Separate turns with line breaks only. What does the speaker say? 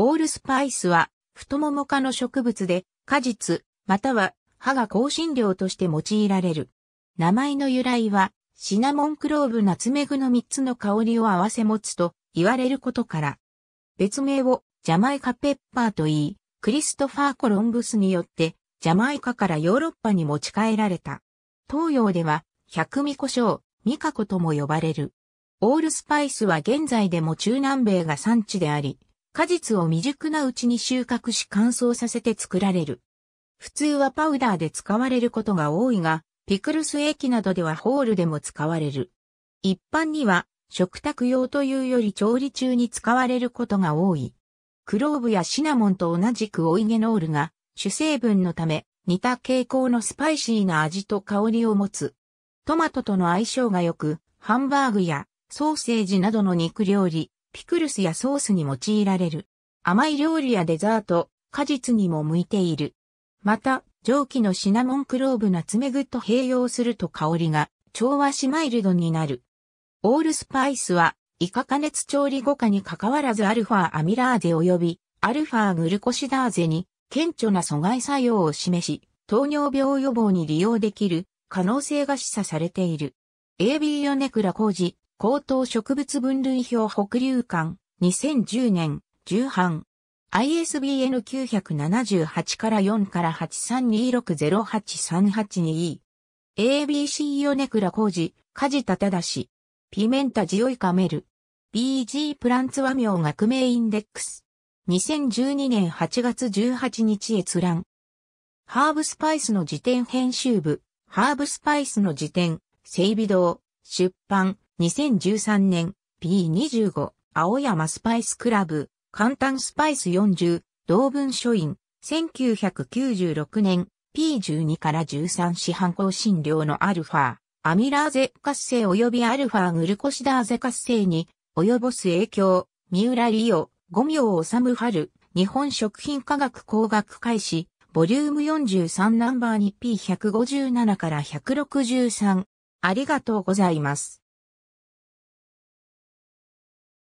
オールスパイスは、太もも科の植物で、果実、または葉が香辛料として用いられる。名前の由来は、シナモンクローブナツメグの3つの香りを合わせ持つと言われることから、別名をジャマイカペッパーと言い、クリストファー・コロンブスによってジャマイカからヨーロッパに持ち帰られた。東洋では百味胡椒、ミカコとも呼ばれる。オールスパイスは現在でも中南米が産地であり、果実を未熟なうちに収穫し乾燥させて作られる。普通はパウダーで使われることが多いが、ピクルス液などではホールでも使われる。一般には食卓用というより調理中に使われることが多い。クローブやシナモンと同じくオイゲノールが主成分のため似た傾向のスパイシーな味と香りを持つ。トマトとの相性が良く、ハンバーグやソーセージなどの肉料理、ピクルスやソースに用いられる。甘い料理やデザート、果実にも向いている。また、蒸気のシナモンクローブナツメグと併用すると香りが調和しマイルドになる。オールスパイスは、イカ加熱調理後下に関わらずアルファアミラーゼ及びアルファグルコシダーゼに顕著な阻害作用を示し、糖尿病予防に利用できる可能性が示唆されている。AB ヨネクラ工事、高等植物分類表北流館、2010年、重版。ISBN 978から4から8 3 2 6 0 8 3 8 2 ABC ヨネクラ工事、梶田シ。ピメンタジオイカメル。BG プランツ和名学名インデックス。2012年8月18日閲覧。ハーブスパイスの辞典編集部、ハーブスパイスの辞典、整備堂、出版、2013年 P25 青山スパイスクラブ簡単スパイス40同文書院1996年 P12 から13市販更新量のアルファアミラーゼ活性及びアルファグルコシダーゼ活性に及ぼす影響三浦理央五明治春日本食品科学工学開始ボリューム43ナンバーに P157 から163ありがとうございます。